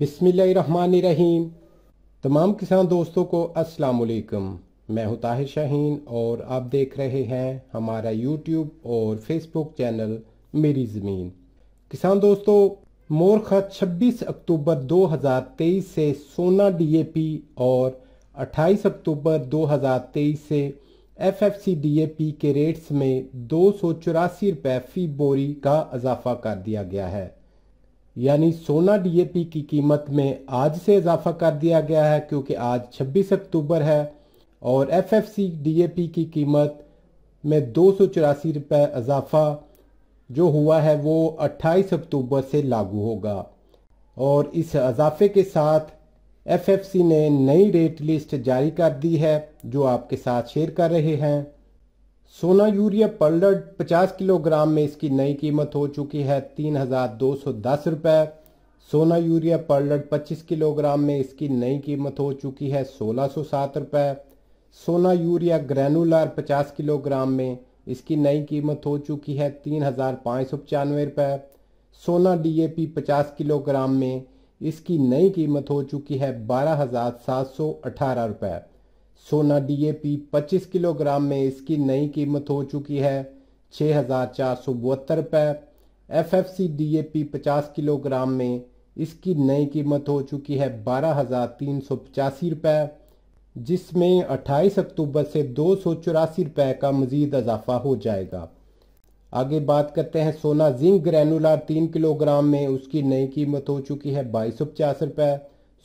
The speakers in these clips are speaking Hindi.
रहीम तमाम किसान दोस्तों को अस्सलाम वालेकुम मैं हूं ताहिर शाहीन और आप देख रहे हैं हमारा यूट्यूब और फेसबुक चैनल मेरी ज़मीन किसान दोस्तों मोर छब्बीस अक्टूबर 2023 से सोना डीएपी और 28 अक्टूबर 2023 से एफएफसी डीएपी के रेट्स में दो सौ चौरासी रुपये फ़ी बोरी का इजाफा कर दिया गया है यानी सोना डीएपी की कीमत में आज से इजाफा कर दिया गया है क्योंकि आज 26 अक्टूबर है और एफएफसी डीएपी की कीमत में दो सौ चौरासी रुपये इजाफा जो हुआ है वो 28 अक्टूबर से लागू होगा और इस इजाफे के साथ एफएफसी ने नई रेट लिस्ट जारी कर दी है जो आपके साथ शेयर कर रहे हैं सोना यूरिया पर्लर 50 किलोग्राम में इसकी नई कीमत हो चुकी है तीन हजार दो सौ दस रुपये सोना यूरिया पर्लट 25 किलोग्राम में इसकी नई कीमत हो चुकी है सोलह सौ सात रुपये सोना यूरिया ग्रैनुलर 50 किलोग्राम में इसकी नई कीमत हो चुकी है तीन हजार पाँच सौ पचानवे रुपए सोना डीएपी 50 किलोग्राम में इसकी नई कीमत हो चुकी है बारह हजार सात सौ अठारह रुपये सोना डीएपी 25 किलोग्राम में इसकी नई कीमत हो चुकी है छः हज़ार चार सौ बहत्तर रुपये F F C D A P पचास किलोग्राम में इसकी नई कीमत हो चुकी है बारह हज़ार तीन सौ पचासी रुपये जिसमें अट्ठाईस अक्टूबर से दो सौ चौरासी रुपये का मज़ीद इजाफा हो जाएगा आगे बात करते हैं सोना जिंक ग्रैनुलर तीन किलोग्राम में उसकी नई कीमत हो चुकी है बाईस सौ पचास रुपये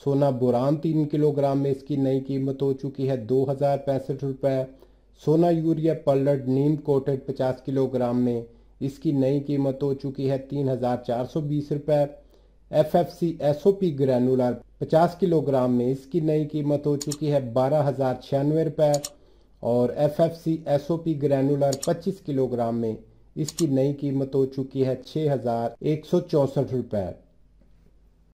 सोना बुरान तीन किलोग्राम में इसकी नई कीमत हो चुकी है दो हज़ार पैंसठ रुपये Sona urea prilled neem coated पचास किलोग्राम में इसकी नई कीमत हो चुकी है तीन हज़ार चार सौ बीस रुपये F F C S O P granular पचास किलोग्राम में इसकी नई कीमत हो चुकी है बारह हज़ार छियानवे रुपये और F F C S O P granular पच्चीस किलोग्राम में इसकी नई कीमत हो चुकी है छः हज़ार एक सौ चौंसठ रुपये